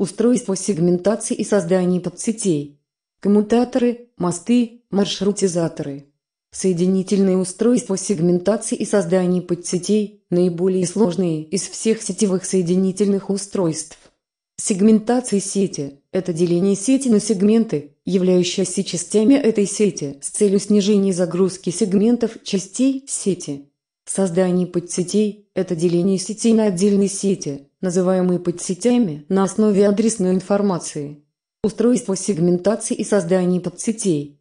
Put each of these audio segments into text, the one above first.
устройство сегментации и создание подсетей, коммутаторы, мосты, маршрутизаторы. Соединительные устройства сегментации и создания подсетей – наиболее сложные из всех сетевых соединительных устройств. Сегментация сети – это деление сети на сегменты, являющиеся частями этой сети с целью снижения загрузки сегментов частей сети. Создание подсетей – это деление сетей на отдельные сети, называемые подсетями, на основе адресной информации. Устройство сегментации и создание подсетей.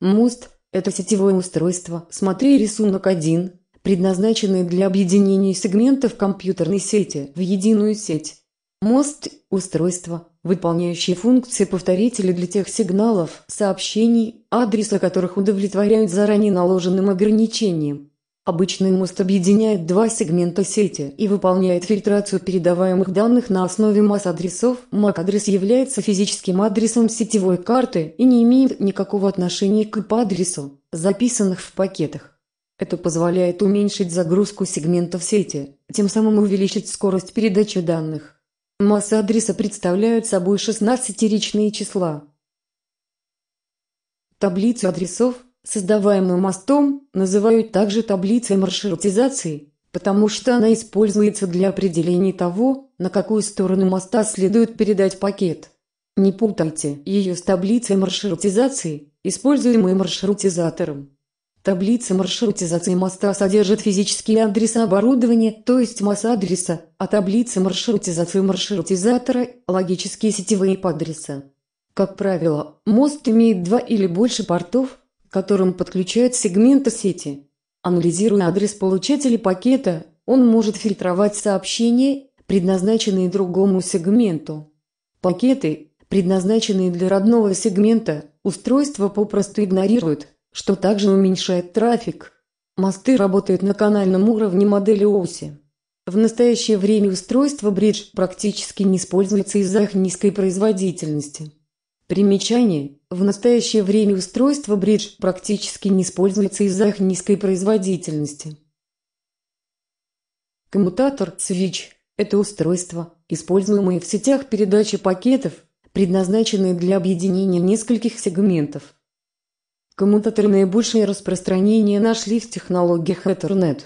Мост – это сетевое устройство, смотри рисунок 1, предназначенное для объединения сегментов компьютерной сети в единую сеть. Мост – устройство, выполняющее функции повторителя для тех сигналов, сообщений, адреса которых удовлетворяют заранее наложенным ограничениям. Обычный мост объединяет два сегмента сети и выполняет фильтрацию передаваемых данных на основе MAS-адресов. MAC-адрес является физическим адресом сетевой карты и не имеет никакого отношения к IP-адресу, записанных в пакетах. Это позволяет уменьшить загрузку сегментов сети, тем самым увеличить скорость передачи данных. Массы адреса представляют собой 16-ричные числа. Таблицу адресов создаваемую мостом, называют также таблицей маршрутизации, потому что она используется для определения того, на какую сторону моста следует передать пакет. Не путайте ее с таблицей маршрутизации, используемой маршрутизатором. Таблица маршрутизации моста содержит физические адреса оборудования, то есть масс адреса, а таблица маршрутизации маршрутизатора – логические сетевые подреса. Как правило, мост имеет два или больше портов – которым подключают сегменты сети. Анализируя адрес получателя пакета, он может фильтровать сообщения, предназначенные другому сегменту. Пакеты, предназначенные для родного сегмента, устройства попросту игнорируют, что также уменьшает трафик. Мосты работают на канальном уровне модели оси. В настоящее время устройство Bridge практически не используется из-за их низкой производительности. Примечание. В настоящее время устройство бридж практически не используется из-за их низкой производительности. Коммутатор Switch – это устройство, используемое в сетях передачи пакетов, предназначенное для объединения нескольких сегментов. Коммутаторы наибольшее распространение нашли в технологиях Ethernet.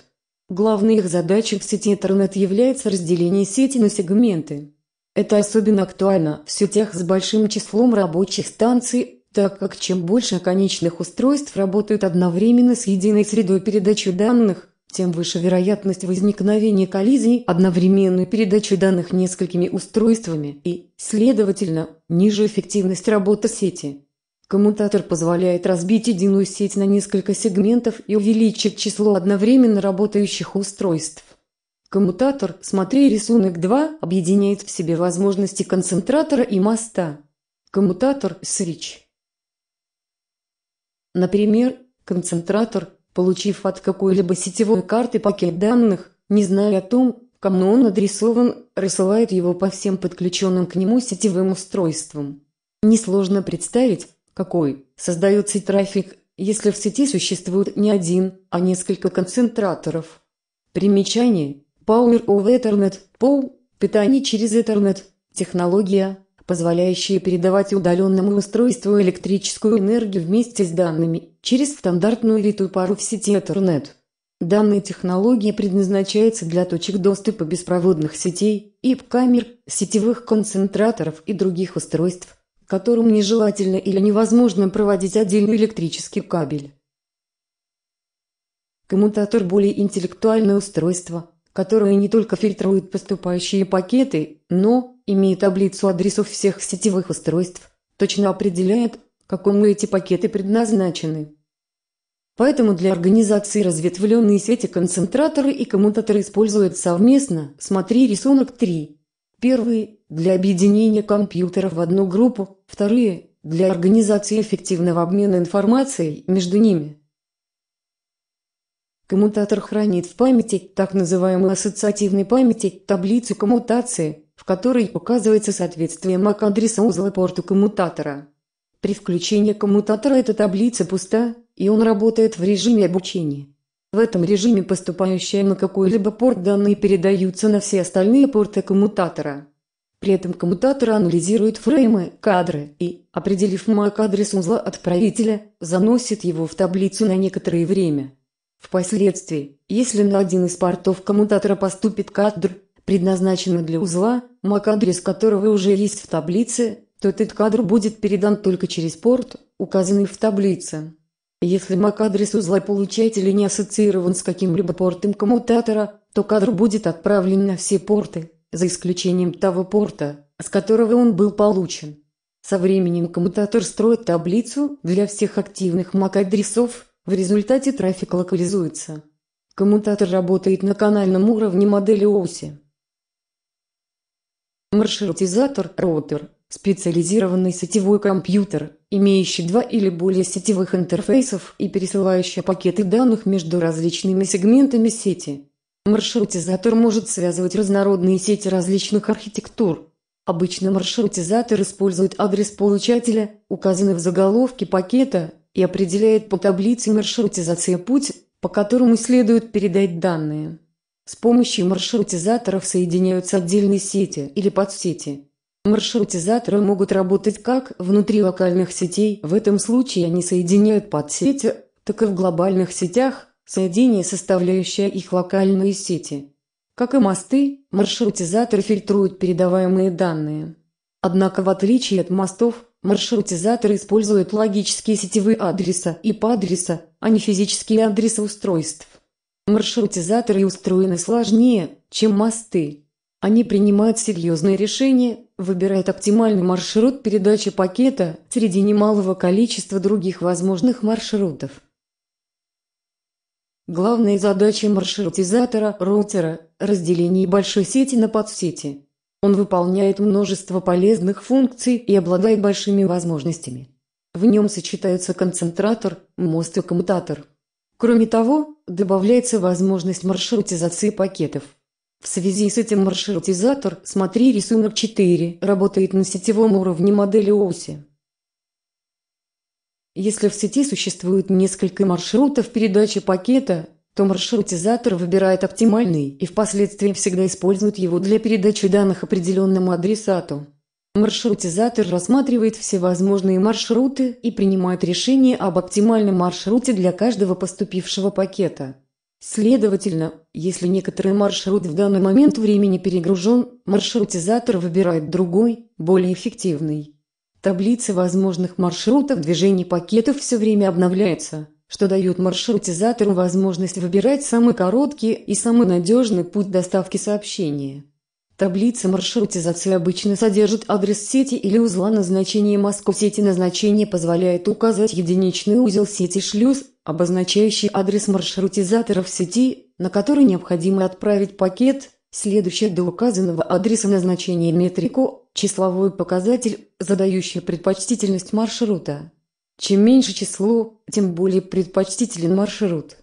Главной их задачей в сети Ethernet является разделение сети на сегменты. Это особенно актуально в сетях с большим числом рабочих станций, так как чем больше конечных устройств работают одновременно с единой средой передачи данных, тем выше вероятность возникновения коллизий одновременной передачи данных несколькими устройствами и, следовательно, ниже эффективность работы сети. Коммутатор позволяет разбить единую сеть на несколько сегментов и увеличить число одновременно работающих устройств. Коммутатор «Смотри рисунок 2» объединяет в себе возможности концентратора и моста. Коммутатор «Switch». Например, концентратор, получив от какой-либо сетевой карты пакет данных, не зная о том, кому он адресован, рассылает его по всем подключенным к нему сетевым устройствам. Несложно представить, какой создается трафик, если в сети существует не один, а несколько концентраторов. Примечание Power of Ethernet, POW, питание через Ethernet, технология, позволяющая передавать удаленному устройству электрическую энергию вместе с данными через стандартную литую пару в сети Ethernet. Данная технология предназначается для точек доступа беспроводных сетей, ИП-камер, сетевых концентраторов и других устройств, которым нежелательно или невозможно проводить отдельный электрический кабель. Коммутатор более интеллектуальное устройство, которые не только фильтруют поступающие пакеты, но, имея таблицу адресов всех сетевых устройств, точно определяет, какому эти пакеты предназначены. Поэтому для организации разветвленные сети концентраторы и коммутаторы используют совместно, смотри рисунок 3. Первые – для объединения компьютеров в одну группу, вторые – для организации эффективного обмена информацией между ними. Коммутатор хранит в памяти, так называемой ассоциативной памяти, таблицу коммутации, в которой указывается соответствие MAC-адреса узла порту коммутатора. При включении коммутатора эта таблица пуста, и он работает в режиме обучения. В этом режиме поступающие на какой-либо порт данные передаются на все остальные порты коммутатора. При этом коммутатор анализирует фреймы, кадры и, определив MAC-адрес узла отправителя, заносит его в таблицу на некоторое время. Впоследствии, если на один из портов коммутатора поступит кадр, предназначенный для узла, mac адрес которого уже есть в таблице, то этот кадр будет передан только через порт, указанный в таблице. Если MAC-адрес узла получателя не ассоциирован с каким-либо портом коммутатора, то кадр будет отправлен на все порты, за исключением того порта, с которого он был получен. Со временем коммутатор строит таблицу для всех активных MAC-адресов, в результате трафик локализуется. Коммутатор работает на канальном уровне модели оси. Маршрутизатор роутер – специализированный сетевой компьютер, имеющий два или более сетевых интерфейсов и пересылающий пакеты данных между различными сегментами сети. Маршрутизатор может связывать разнородные сети различных архитектур. Обычно маршрутизатор использует адрес получателя, указанный в заголовке пакета, и определяет по таблице маршрутизации путь, по которому следует передать данные. С помощью маршрутизаторов соединяются отдельные сети или подсети. Маршрутизаторы могут работать как внутри локальных сетей, в этом случае они соединяют подсети, так и в глобальных сетях, соединение, составляющее их локальные сети. Как и мосты, маршрутизаторы фильтруют передаваемые данные. Однако в отличие от мостов, Маршрутизаторы используют логические сетевые адреса и адреса, а не физические адреса устройств. Маршрутизаторы устроены сложнее, чем мосты. Они принимают серьезные решения, выбирают оптимальный маршрут передачи пакета среди немалого количества других возможных маршрутов. Главная задача маршрутизатора – роутера – разделение большой сети на подсети. Он выполняет множество полезных функций и обладает большими возможностями. В нем сочетаются концентратор, мост и коммутатор. Кроме того, добавляется возможность маршрутизации пакетов. В связи с этим маршрутизатор, смотри рисунок 4, работает на сетевом уровне модели оси. Если в сети существует несколько маршрутов передачи пакета, то маршрутизатор выбирает оптимальный и впоследствии всегда использует его для передачи данных определенному адресату. Маршрутизатор рассматривает все возможные маршруты и принимает решение об оптимальном маршруте для каждого поступившего пакета. Следовательно, если некоторый маршрут в данный момент времени перегружен, маршрутизатор выбирает другой, более эффективный. Таблица возможных маршрутов движения пакетов все время обновляется что дает маршрутизатору возможность выбирать самый короткий и самый надежный путь доставки сообщения. Таблица маршрутизации обычно содержит адрес сети или узла назначения Москвы. Сети назначения позволяет указать единичный узел сети шлюз, обозначающий адрес маршрутизатора в сети, на который необходимо отправить пакет, следующий до указанного адреса назначения метрику, числовой показатель, задающий предпочтительность маршрута. Чем меньше число, тем более предпочтителен маршрут.